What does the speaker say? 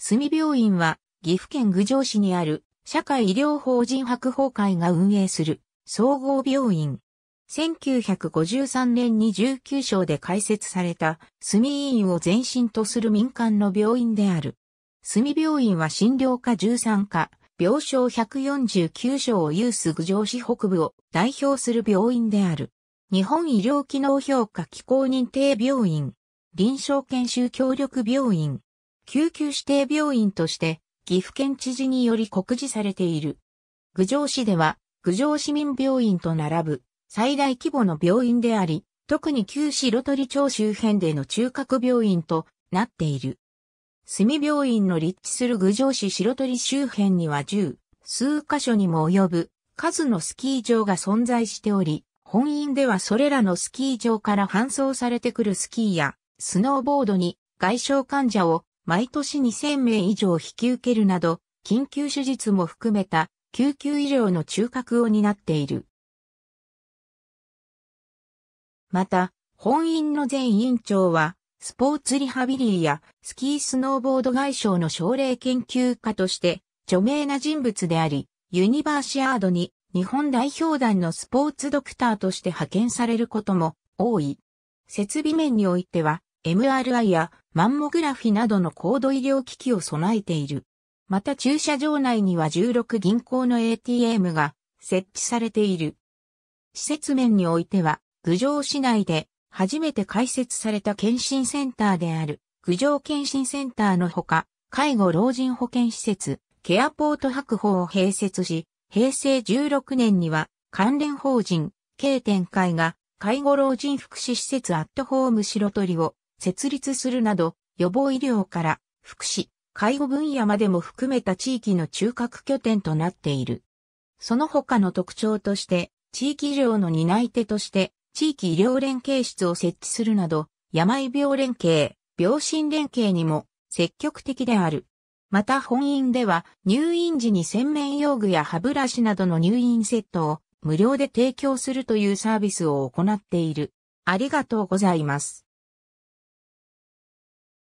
住病院は岐阜県郡上市にある社会医療法人白鵬会が運営する総合病院。1953年に19章で開設された住院を前身とする民間の病院である。住病院は診療科13科、病床149床を有す郡上市北部を代表する病院である。日本医療機能評価機構認定病院、臨床研修協力病院、救急指定病院として、岐阜県知事により告示されている。郡上市では、郡上市民病院と並ぶ最大規模の病院であり、特に旧白鳥町周辺での中核病院となっている。住病院の立地する郡上市白鳥周辺には10数箇所にも及ぶ数のスキー場が存在しており、本院ではそれらのスキー場から搬送されてくるスキーやスノーボードに外傷患者を毎年2000名以上引き受けるなど、緊急手術も含めた救急医療の中核を担っている。また、本院の前院長は、スポーツリハビリーやスキースノーボード外省の症例研究家として著名な人物であり、ユニバーシアードに日本代表団のスポーツドクターとして派遣されることも多い。設備面においては、MRI やマンモグラフィなどの高度医療機器を備えている。また駐車場内には16銀行の ATM が設置されている。施設面においては、郡上市内で初めて開設された検診センターである、郡上検診センターのほか、介護老人保健施設、ケアポート白鵬を併設し、平成16年には関連法人、経展開が介護老人福祉施設アットホーム白鳥を設立するなど、予防医療から福祉、介護分野までも含めた地域の中核拠点となっている。その他の特徴として、地域医療の担い手として、地域医療連携室を設置するなど、病病連携、病診連携にも積極的である。また本院では入院時に洗面用具や歯ブラシなどの入院セットを無料で提供するというサービスを行っている。ありがとうございます。